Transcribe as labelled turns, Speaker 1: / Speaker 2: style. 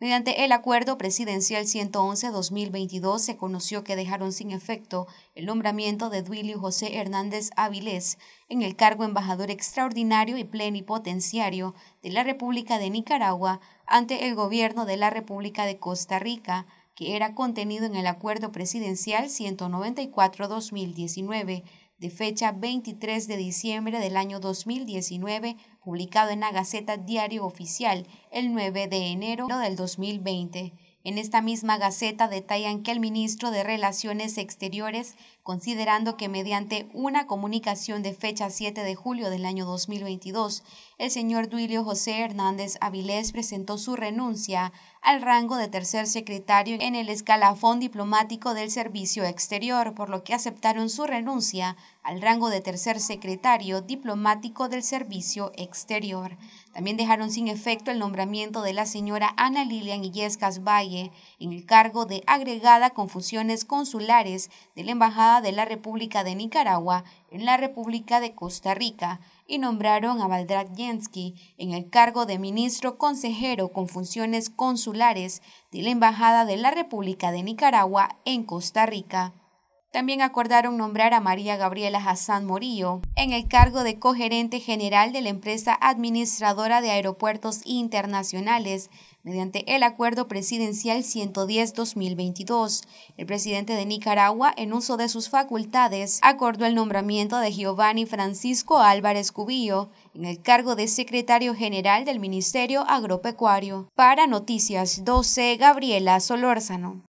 Speaker 1: Mediante el acuerdo presidencial 111-2022 se conoció que dejaron sin efecto el nombramiento de Duilio José Hernández Avilés en el cargo embajador extraordinario y plenipotenciario de la República de Nicaragua ante el gobierno de la República de Costa Rica, que era contenido en el acuerdo presidencial 194-2019 de fecha 23 de diciembre del año 2019, publicado en la Gaceta Diario Oficial el 9 de enero del 2020. En esta misma Gaceta detallan que el ministro de Relaciones Exteriores, considerando que mediante una comunicación de fecha 7 de julio del año 2022, el señor Duilio José Hernández Avilés presentó su renuncia al rango de tercer secretario en el escalafón diplomático del Servicio Exterior, por lo que aceptaron su renuncia al rango de tercer secretario diplomático del Servicio Exterior. También dejaron sin efecto el nombramiento de la señora Ana Lilian Illescas Valle en el cargo de agregada con funciones consulares de la Embajada de la República de Nicaragua en la República de Costa Rica y nombraron a Valdrat Jensky en el cargo de ministro consejero con funciones consulares de la Embajada de la República de Nicaragua en Costa Rica. También acordaron nombrar a María Gabriela Hassan Morillo en el cargo de cogerente general de la empresa administradora de aeropuertos internacionales mediante el Acuerdo Presidencial 110-2022. El presidente de Nicaragua, en uso de sus facultades, acordó el nombramiento de Giovanni Francisco Álvarez Cubillo en el cargo de secretario general del Ministerio Agropecuario. Para Noticias 12, Gabriela Solórzano.